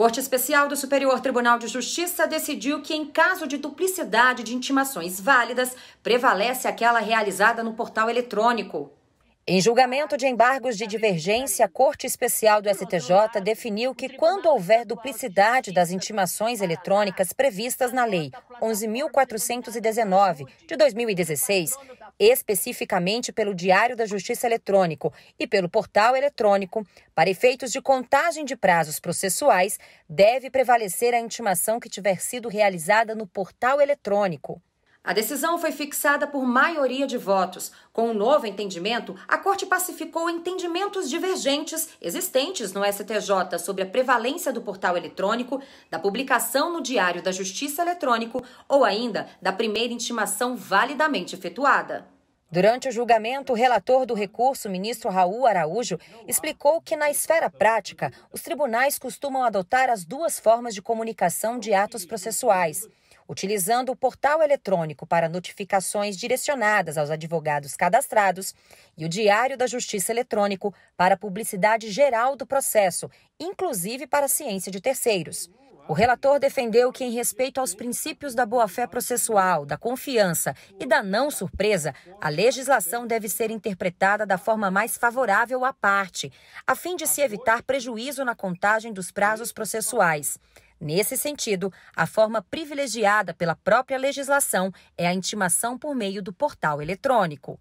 Corte Especial do Superior Tribunal de Justiça decidiu que, em caso de duplicidade de intimações válidas, prevalece aquela realizada no portal eletrônico. Em julgamento de embargos de divergência, a Corte Especial do STJ definiu que, quando houver duplicidade das intimações eletrônicas previstas na Lei 11.419 de 2016, especificamente pelo Diário da Justiça Eletrônico e pelo Portal Eletrônico, para efeitos de contagem de prazos processuais, deve prevalecer a intimação que tiver sido realizada no Portal Eletrônico. A decisão foi fixada por maioria de votos. Com o um novo entendimento, a Corte pacificou entendimentos divergentes existentes no STJ sobre a prevalência do portal eletrônico, da publicação no Diário da Justiça Eletrônico ou ainda da primeira intimação validamente efetuada. Durante o julgamento, o relator do recurso, ministro Raul Araújo, explicou que, na esfera prática, os tribunais costumam adotar as duas formas de comunicação de atos processuais utilizando o portal eletrônico para notificações direcionadas aos advogados cadastrados e o Diário da Justiça Eletrônico para publicidade geral do processo, inclusive para a ciência de terceiros. O relator defendeu que, em respeito aos princípios da boa-fé processual, da confiança e da não surpresa, a legislação deve ser interpretada da forma mais favorável à parte, a fim de se evitar prejuízo na contagem dos prazos processuais. Nesse sentido, a forma privilegiada pela própria legislação é a intimação por meio do portal eletrônico.